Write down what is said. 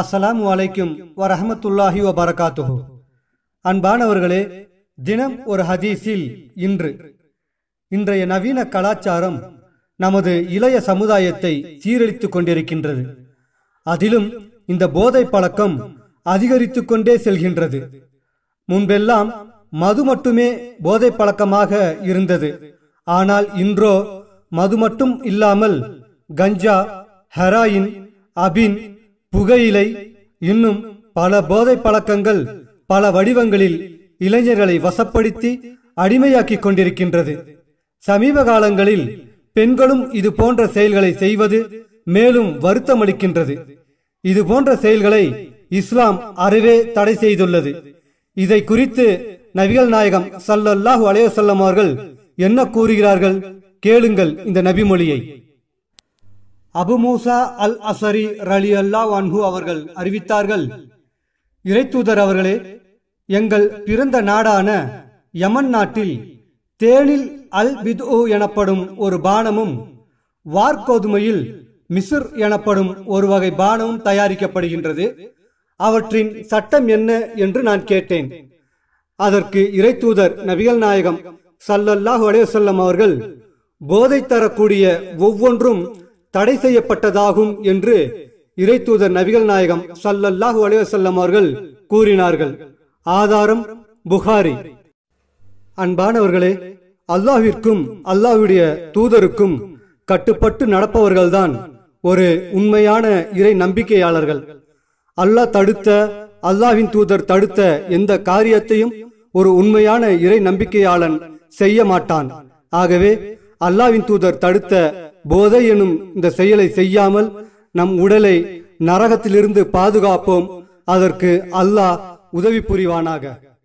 அஸ்ஸலாம் வலைக்கும் வரஹமத்துல்லாஹி வபரகாத்துஹு அன்பானவர்களே தினம் ஒரு ஹதீஸில் இன்று இன்றைய நவீன கலாச்சாரம் நமது இளைய சமுதாயத்தை சீரழித்துக் கொண்டிருக்கின்றது அதிலும் இந்த போதை பழக்கம் அதிகரித்து கொண்டே செல்கின்றது முன்பெல்லாம் மது மட்டுமே போதை பழக்கமாக இருந்தது ஆனால் இன்றோ மது மட்டும் இல்லாமல் கஞ்சா ஹெராயின் அபின் புகையிலை இன்னும் பல போதை பழக்கங்கள் பல வடிவங்களில் இளைஞர்களை வசப்படுத்தி அடிமையாக்கிக் கொண்டிருக்கின்றது சமீப காலங்களில் பெண்களும் இது போன்ற செயல்களை செய்வது மேலும் வருத்தமளிக்கின்றது இது போன்ற செயல்களை இஸ்லாம் அறவே தடை செய்துள்ளது இதை குறித்து நபிகள் நாயகம் சல்லல்லாஹு அலையசல்லம் அவர்கள் என்ன கூறுகிறார்கள் கேளுங்கள் இந்த நபிமொழியை அபுமூசா அல் அசரி ரலி அல்லா அன்பு அவர்கள் அறிவித்தார்கள் இறைத்தூதர் அவர்களே எங்கள் பிறந்த நாடான யமன் நாட்டில் தேனில் அல் பிது எனப்படும் ஒரு பானமும் வார்கோதுமையில் மிசுர் எனப்படும் ஒரு வகை பானமும் தயாரிக்கப்படுகின்றது அவற்றின் சட்டம் என்ன என்று நான் கேட்டேன் அதற்கு இறைத்தூதர் நபிகள் நாயகம் சல்லல்லாஹு அலேசல்லம் அவர்கள் போதை தரக்கூடிய ஒவ்வொன்றும் தடை செய்யப்பட்டதாகும் என்று இறை தூதர் நபிகள் நாயகம் சல்லல்லாஹு அலிவசல்லம் அவர்கள் கூறினார்கள் ஆதாரம் புகாரி அன்பானவர்களே அல்லாஹிற்கும் அல்லாஹுடைய தூதருக்கும் கட்டுப்பட்டு நடப்பவர்கள்தான் ஒரு உண்மையான இறை நம்பிக்கையாளர்கள் அல்லாஹ் தடுத்த அல்லாஹின் தூதர் தடுத்த எந்த காரியத்தையும் ஒரு உண்மையான இறை நம்பிக்கையாளன் செய்ய மாட்டான் ஆகவே அல்லாவின் தூதர் தடுத்த போதை எனும் இந்த செயலை செய்யாமல் நம் உடலை நரகத்திலிருந்து பாதுகாப்போம் அதற்கு அல்லாஹ் உதவி புரிவானாக